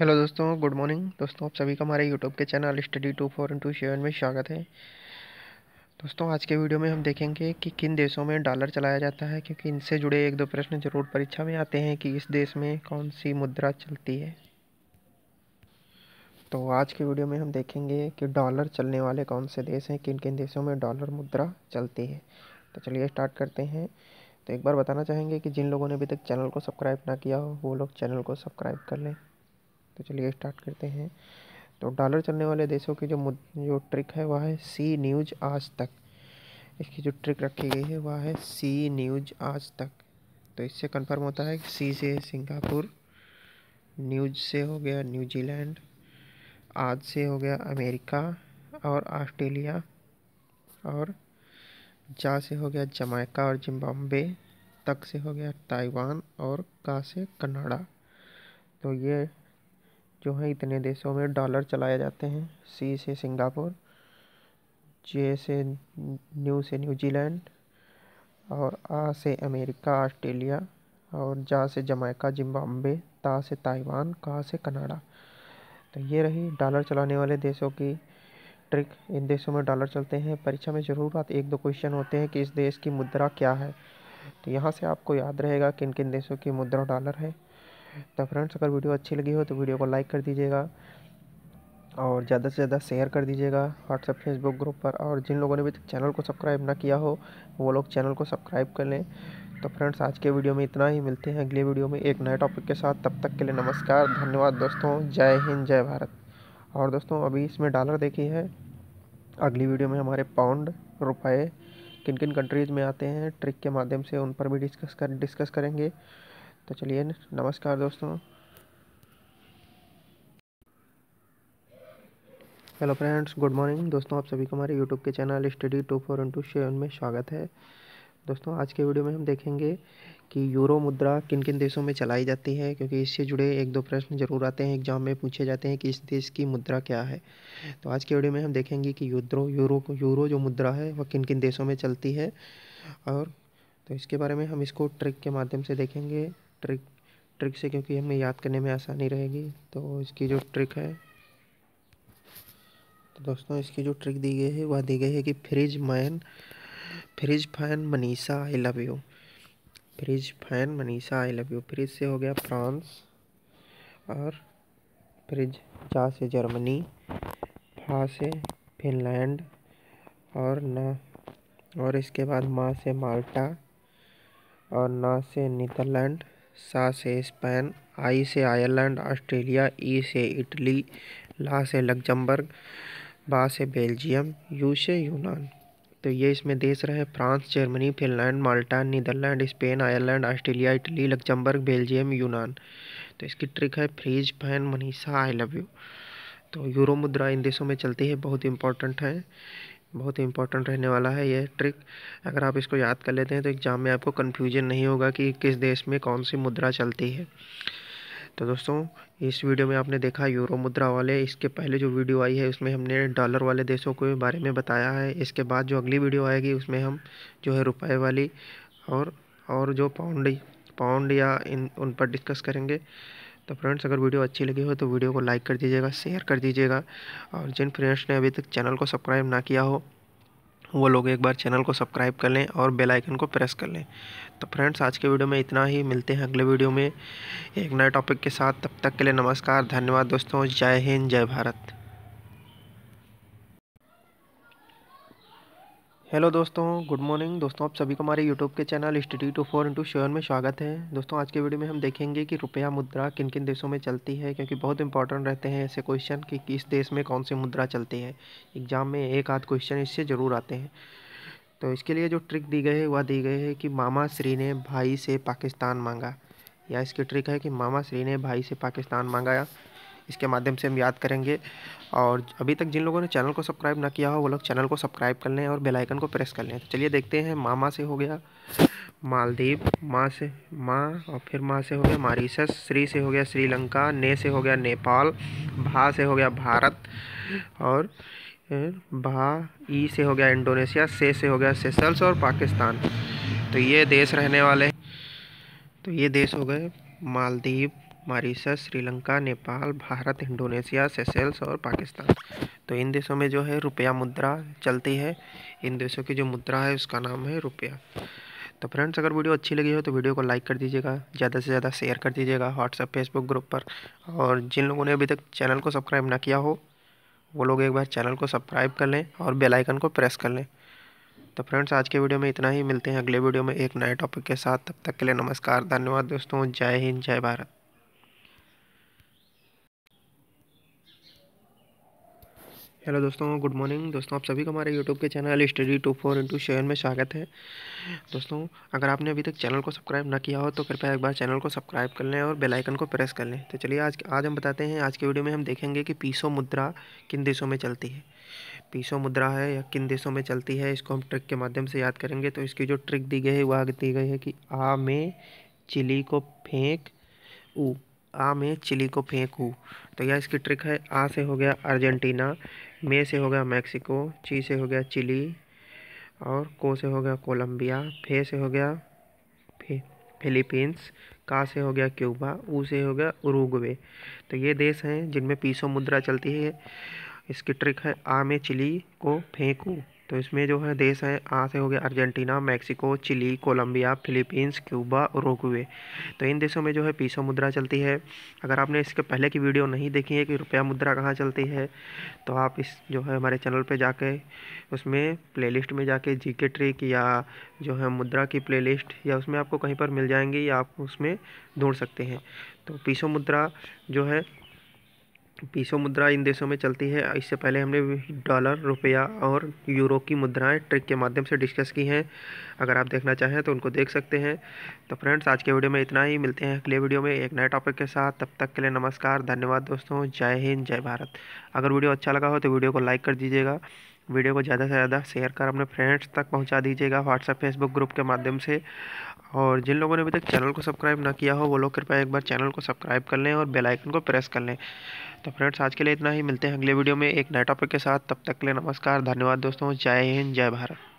hello दोस्तों good morning दोस्तों आप सभी का हमारे यूट्यूब के channel study two four into seven में स्वागत है दोस्तों आज के वीडियो में हम देखेंगे कि किन देशों में डॉलर चलाया जाता है क्योंकि इनसे जुड़े एक दो प्रश्न जरूर परीक्षा में आते हैं कि इस देश में कौन सी मुद्रा चलती है तो आज के वीडियो में हम देखेंगे कि डॉलर चलने वाले कौन से देश हैं किन किन देशों में डॉलर मुद्रा चलती है तो चलिए स्टार्ट करते हैं तो एक बार बताना चाहेंगे कि जिन लोगों ने अभी तक चैनल को सब्सक्राइब ना किया हो वो लोग चैनल को सब्सक्राइब कर लें तो चलिए स्टार्ट करते हैं तो डॉलर चलने वाले देशों की जो जो ट्रिक है वह है सी न्यूज आज तक इसकी जो ट्रिक रखी गई है वह है सी न्यूज आज तक तो इससे कंफर्म होता है कि सी से सिंगापुर न्यूज से हो गया न्यूजीलैंड आज से हो गया अमेरिका और ऑस्ट्रेलिया और जा से हो गया जमैका और जिम्बाब्वे तक से हो गया ताइवान और का से कनाडा तो ये जो है इतने देशों में डॉलर चलाए जाते हैं सी से सिंगापुर जे से न्यू से न्यूजीलैंड और आ से अमेरिका ऑस्ट्रेलिया और जा से जमैका जिम्बाब्वे ता से ताइवान का से कनाडा तो ये रही डॉलर चलाने वाले देशों की ट्रिक इन देशों में डॉलर चलते हैं परीक्षा में ज़रूर बात एक दो क्वेश्चन होते हैं कि इस देश की मुद्रा क्या है तो यहाँ से आपको याद रहेगा किन किन देशों की मुद्रा डॉलर है तो फ्रेंड्स अगर वीडियो अच्छी लगी हो तो वीडियो को लाइक कर दीजिएगा और ज़्यादा से ज़्यादा शेयर कर दीजिएगा व्हाट्सएप फेसबुक ग्रुप पर और जिन लोगों ने अभी तक चैनल को सब्सक्राइब ना किया हो वो लोग चैनल को सब्सक्राइब कर लें तो फ्रेंड्स आज के वीडियो में इतना ही मिलते हैं अगले वीडियो में एक नए टॉपिक के साथ तब तक के लिए नमस्कार धन्यवाद दोस्तों जय हिंद जय भारत और दोस्तों अभी इसमें डॉलर देखी है अगली वीडियो में हमारे पाउंड रुपए किन किन कंट्रीज़ में आते हैं ट्रिक के माध्यम से उन पर भी डिस्कस कर डिस्कस करेंगे तो चलिए नमस्कार दोस्तों हेलो फ्रेंड्स गुड मॉर्निंग दोस्तों आप सभी को हमारे यूट्यूब के channel study two four into seven में स्वागत है दोस्तों आज के वीडियो में हम देखेंगे कि यूरो मुद्रा किन किन देशों में चलाई जाती है क्योंकि इससे जुड़े एक दो प्रश्न जरूर आते हैं एग्जाम में पूछे जाते हैं कि इस देश की मुद्रा क्या है तो आज के वीडियो में हम देखेंगे कि यूद्रो यूरो यूरो जो मुद्रा है वह किन किन देशों में चलती है और तो इसके बारे में हम इसको ट्रिक के माध्यम से देखेंगे ट्रिक ट्रिक से क्योंकि हमें याद करने में आसानी रहेगी तो इसकी जो ट्रिक है तो दोस्तों इसकी जो ट्रिक दी गई है वह दी गई है कि fridge man fridge fan Manisha I love you fridge fan Manisha I love you fridge से हो गया फ्रांस और फ्रिज जा से जर्मनी फा से फिनलैंड और न और इसके बाद माँ से माल्टा और ना से नीदरलैंड सा से स्पेन आई से आयरलैंड ऑस्ट्रेलिया ई से इटली ला से लग्जमबर्ग बा से बेल्जियम यू से यूनान तो ये इसमें देश रहे France Germany Finland Malta Netherland Spain Ireland Australia Italy Luxembourg Belgium यूनान तो इसकी ट्रिक है fridge fan Manisha I love you तो यूरो मुद्रा इन देशों में चलती है बहुत इंपॉर्टेंट है बहुत ही इम्पोर्टेंट रहने वाला है यह ट्रिक अगर आप इसको याद कर लेते हैं तो एग्ज़ाम में आपको कन्फ्यूजन नहीं होगा कि किस देश में कौन सी मुद्रा चलती है तो दोस्तों इस वीडियो में आपने देखा यूरो मुद्रा वाले इसके पहले जो वीडियो आई है उसमें हमने डॉलर वाले देशों के बारे में बताया है इसके बाद जो अगली वीडियो आएगी उसमें हम जो है रुपए वाली और और जो पाउंड पाउंड या इन उन पर डिस्कस करेंगे तो फ्रेंड्स अगर वीडियो अच्छी लगी हो तो वीडियो को लाइक कर दीजिएगा शेयर कर दीजिएगा और जिन फ्रेंड्स ने अभी तक चैनल को सब्सक्राइब ना किया हो वो लोग एक बार चैनल को सब्सक्राइब कर लें और बेल आइकन को प्रेस कर लें तो फ्रेंड्स आज के वीडियो में इतना ही मिलते हैं अगले वीडियो में एक नए टॉपिक के साथ तब तक के लिए नमस्कार धन्यवाद दोस्तों जय हिंद जय भारत हेलो दोस्तों गुड मॉर्निंग दोस्तों आप सभी को हमारे यूट्यूब के channel study two four into share में स्वागत है दोस्तों आज के वीडियो में हम देखेंगे कि रुपया मुद्रा किन किन देशों में चलती है क्योंकि बहुत इंपॉर्टेंट रहते हैं ऐसे क्वेश्चन कि किस देश में कौन सी मुद्रा चलती है एग्जाम में एक आध क्वेश्चन इससे ज़रूर आते हैं तो इसके लिए जो ट्रिक दी गई है वह दी गई है कि मामा श्री ने भाई से पाकिस्तान मांगा या इसकी ट्रिक है कि मामा श्री ने भाई से पाकिस्तान मांगाया इसके माध्यम से हम याद करेंगे और अभी तक जिन लोगों ने चैनल को सब्सक्राइब ना किया हो वो लोग चैनल को सब्सक्राइब कर लें और बेलाइकन को प्रेस कर लें तो चलिए देखते हैं मामा से हो गया मालदीव माँ से माँ और फिर माँ से हो गया मारीसस श्री से हो गया श्रीलंका ने से हो गया नेपाल भा से हो गया भारत और भा ई से हो गया इंडोनेशिया से से हो गया सेसल्स और पाकिस्तान तो ये देश रहने वाले तो ये देश हो गए Maldives Mauritius Sri Lanka Nepal Bharat Indonesia Seychelles और पाकिस्तान तो इन देशों में जो है रुपया मुद्रा चलती है इन देशों की जो मुद्रा है उसका नाम है रुपया तो फ्रेंड्स अगर वीडियो अच्छी लगी हो तो वीडियो को लाइक कर दीजिएगा ज़्यादा से ज़्यादा शेयर कर दीजिएगा व्हाट्सएप फेसबुक ग्रुप पर और जिन लोगों ने अभी तक चैनल को सब्सक्राइब ना किया हो वो लोग एक बार चैनल को सब्सक्राइब कर लें और बेल आइकन को प्रेस कर लें तो फ्रेंड्स आज के वीडियो में इतना ही मिलते हैं अगले वीडियो में एक नए टॉपिक के साथ तब तक के लिए नमस्कार धन्यवाद दोस्तों जय हिंद जय भारत हेलो दोस्तों गुड मॉर्निंग दोस्तों आप सभी का हमारे यूट्यूब के channel study two four into share में स्वागत है दोस्तों अगर आपने अभी तक चैनल को सब्सक्राइब ना किया हो तो कृपया एक बार चैनल को सब्सक्राइब कर लें और बेल आइकन को प्रेस कर लें तो चलिए आज आज हम बताते हैं आज के वीडियो में हम देखेंगे कि पीसो मुद्रा किन देशों में चलती है पीसो मुद्रा है या किन देशों में चलती है इसको हम ट्रिक के माध्यम से याद करेंगे तो इसकी जो ट्रिक दी गई है वह दी गई है कि आ में चिली को फेंक ऊ आ में चिली को फेंकू तो यह इसकी ट्रिक है आ से हो गया अर्जेंटीना मे से हो गया मैक्सिको ची से हो गया चिली और को से हो गया कोलंबिया फे से हो गया फिलीपींस का से हो गया क्यूबा ऊ से हो गया उरुग्वे तो ये देश हैं जिनमें पीसो मुद्रा चलती है इसकी ट्रिक है आ में चिली को फेंकूँ तो इसमें जो है देश है आ से हो गया Argentina Mexico Chile Colombia Philippines Cuba और रोकवे तो इन देशों में जो है पीसो मुद्रा चलती है अगर आपने इसके पहले की वीडियो नहीं देखी है कि रुपया मुद्रा कहाँ चलती है तो आप इस जो है हमारे चैनल पर जाके उसमें प्लेलिस्ट में जाके जी के ट्रिक या जो है मुद्रा की प्ले या उसमें आपको कहीं पर मिल जाएंगी या आप उसमें ढूंढ सकते हैं तो पीसो मुद्रा जो है पीसो मुद्रा इन देशों में चलती है इससे पहले हमने डॉलर रुपया और यूरो की मुद्राएं ट्रिक के माध्यम से डिस्कस की हैं अगर आप देखना चाहें तो उनको देख सकते हैं तो फ्रेंड्स आज के वीडियो में इतना ही मिलते हैं अगले वीडियो में एक नए टॉपिक के साथ तब तक के लिए नमस्कार धन्यवाद दोस्तों जय हिंद जय भारत अगर वीडियो अच्छा लगा हो तो वीडियो को लाइक कर दीजिएगा वीडियो को ज़्यादा से ज़्यादा शेयर कर अपने फ्रेंड्स तक पहुंचा दीजिएगा व्हाट्सएप फेसबुक ग्रुप के माध्यम से और जिन लोगों ने अभी तक चैनल को सब्सक्राइब ना किया हो वो लोग कृपया एक बार चैनल को सब्सक्राइब कर लें और बेल आइकन को प्रेस कर लें तो फ्रेंड्स आज के लिए इतना ही मिलते हैं अगले वीडियो में एक नए टॉपिक के साथ तब तक के लिए नमस्कार धन्यवाद दोस्तों जय हिंद जय भारत